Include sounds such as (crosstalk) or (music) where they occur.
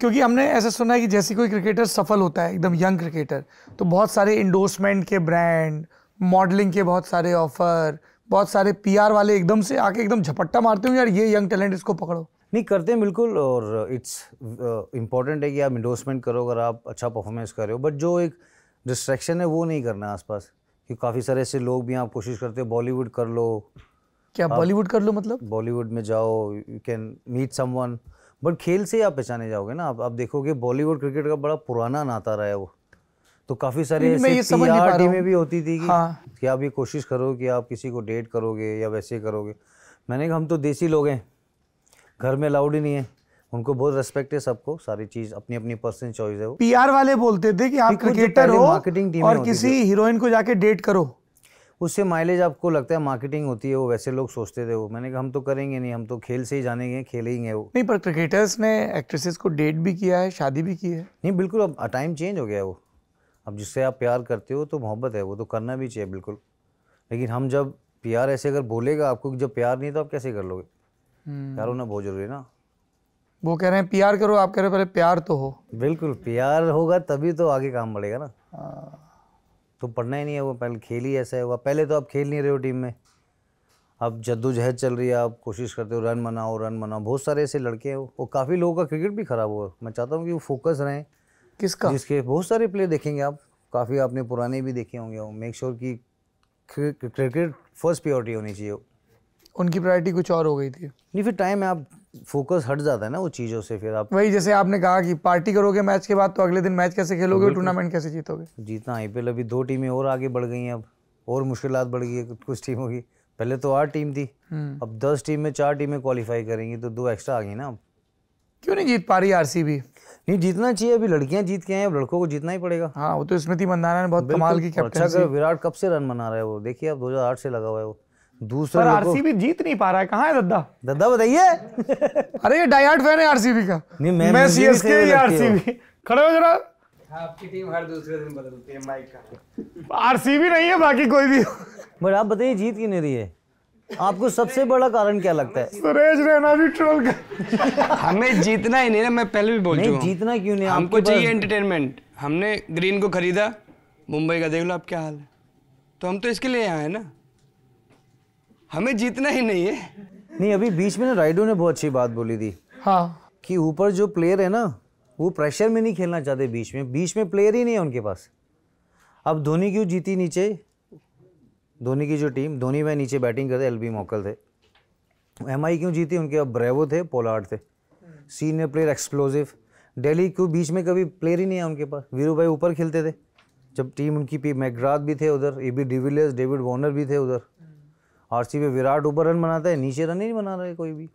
क्योंकि हमने ऐसा सुना है कि जैसे कोई क्रिकेटर सफल होता है एकदम यंग क्रिकेटर तो बहुत सारे इंडोर्समेंट के ब्रांड मॉडलिंग के बहुत सारे ऑफर बहुत सारे पीआर वाले एकदम से आके एकदम झपट्टा मारते हो यार ये यंग टैलेंट इसको पकड़ो नहीं करते हैं बिल्कुल और इट्स इम्पॉर्टेंट uh, है कि आप इंडोर्समेंट करो अगर आप अच्छा परफॉर्मेंस कर रहे हो बट जो एक डिस्ट्रैक्शन है वो नहीं करना आसपास कि काफ़ी सारे ऐसे लोग भी आप कोशिश करते हो बॉलीवुड कर लो क्या बॉलीवुड कर लो मतलब बॉलीवुड में जाओ you can meet someone but खेल से आप पहचाने जाओगे ना आप आप देखोगे बॉलीवुड क्रिकेट का बड़ा पुराना नाता रहा है वो तो काफ़ी सारे ऐसे टीमें भी होती थी कि, हाँ। कि आप ये कोशिश करो कि आप किसी को डेट करोगे या वैसे करोगे मैंने कहा हम तो देसी लोग हैं घर में अलाउड ही नहीं है उनको बहुत रेस्पेक्ट है सबको सारी चीज अपनी अपनी पर्सनल चॉइस है वो पीआर वाले बोलते थे कि आप क्रिकेटर हो मार्केटिंग टीम और किसी हीरोइन को जाके डेट करो उससे माइलेज आपको लगता है मार्केटिंग होती है वो वैसे लोग सोचते थे वो मैंने कहा हम तो करेंगे नहीं हम तो खेल से ही जानेंगे खेलेंगे वो नहीं पर क्रिकेटर्स ने एक्ट्रेसेस को डेट भी किया है शादी भी की है नहीं बिल्कुल अब टाइम चेंज हो गया है वो अब जिससे आप प्यार करते हो तो मोहब्बत है वो तो करना भी चाहिए बिल्कुल लेकिन हम जब प्यार ऐसे अगर बोलेगा आपको जब प्यार नहीं तो आप कैसे कर लोगे हम्म। प्यार होना बहुत जरूरी है ना वो कह रहे हैं प्यार करो आप कह रहे हैं पहले प्यार तो हो बिल्कुल प्यार होगा तभी तो आगे काम बढ़ेगा ना हाँ। तो पढ़ना ही नहीं है वो पहले खेल ही ऐसा हुआ पहले तो आप खेल नहीं रहे हो टीम में अब जद्दोजहद चल रही है आप कोशिश करते हो रन बनाओ रन बनाओ बहुत सारे ऐसे लड़के हैं और काफ़ी लोगों का क्रिकेट भी ख़राब हुआ मैं चाहता हूँ कि वो फोकस रहें किसका जिसके बहुत सारे प्लेयर देखेंगे आप काफ़ी आपने पुराने भी देखे होंगे मेक श्योर कि क्रिकेट फर्स्ट प्योरिटी होनी चाहिए उनकी प्रायोरिटी कुछ और हो गई थी नहीं फिर टाइम है आप फोकस हट जाता है ना वो चीज़ों से फिर आप वही जैसे आपने कहा कि पार्टी करोगे मैच के बाद तो अगले दिन मैच कैसे खेलोगे और टूर्नामेंट कैसे जीतोगे जीतना आईपीएल अभी दो टीमें और आगे बढ़ गई हैं अब और मुश्किल बढ़ गई है कुछ टीमों की पहले तो आठ टीम थी हम्म। अब दस टीम में चार टीमें क्वालिफाई करेंगी तो दो एक्स्ट्रा आ गई ना अब क्यों नहीं जीत पा रही आर नहीं जीतना चाहिए अभी लड़कियां जीत के हैं अब लड़कों को जीतना ही पड़ेगा हाँ वो तो स्मृति मंदाना ने बहुत कमाल की अच्छा विराट कब से रन बना रहा है वो देखिए अब दो से लगा हुआ है वो दूसरा पर आरसीबी जीत नहीं पा रहा है कहाँ है दद्दा दद्दा बताइए (laughs) अरे ये डाइहार्ड फैन है आरसीबी का नहीं मैं मैं सीएसके या आरसीबी खड़े हो जरा आपकी टीम हर दूसरे दिन बदलती है माइक का आरसीबी नहीं है बाकी कोई भी बट आप बताइए जीत क्यों नहीं रही है आपको सबसे बड़ा कारण क्या लगता है सुरेश रैना भी ट्रोल कर हमें जीतना ही नहीं ना मैं पहले भी बोल चुका जीतना क्यों नहीं हमको चाहिए एंटरटेनमेंट हमने ग्रीन को खरीदा मुंबई का देख लो आप क्या हाल है तो हम तो इसके लिए आए हैं ना हमें जीतना ही नहीं है नहीं अभी बीच में ना राइडो ने बहुत अच्छी बात बोली थी हाँ कि ऊपर जो प्लेयर है ना वो प्रेशर में नहीं खेलना चाहते बीच में बीच में प्लेयर ही नहीं है उनके पास अब धोनी क्यों जीती नीचे धोनी की जो टीम धोनी में नीचे बैटिंग करते एल बी मोकल थे एम आई क्यों जीती उनके अब ब्रेवो थे पोलार्ड थे सीनियर प्लेयर एक्सप्लोजिव डेली क्यों बीच में कभी प्लेयर ही नहीं है उनके पास वीरू भाई ऊपर खेलते थे जब टीम उनकी पी मैगराथ भी थे उधर A B de Villiers David Warner भी थे उधर आरसीबी विराट ऊपर रन बनाता है नीचे रन ही नहीं बना रहे कोई भी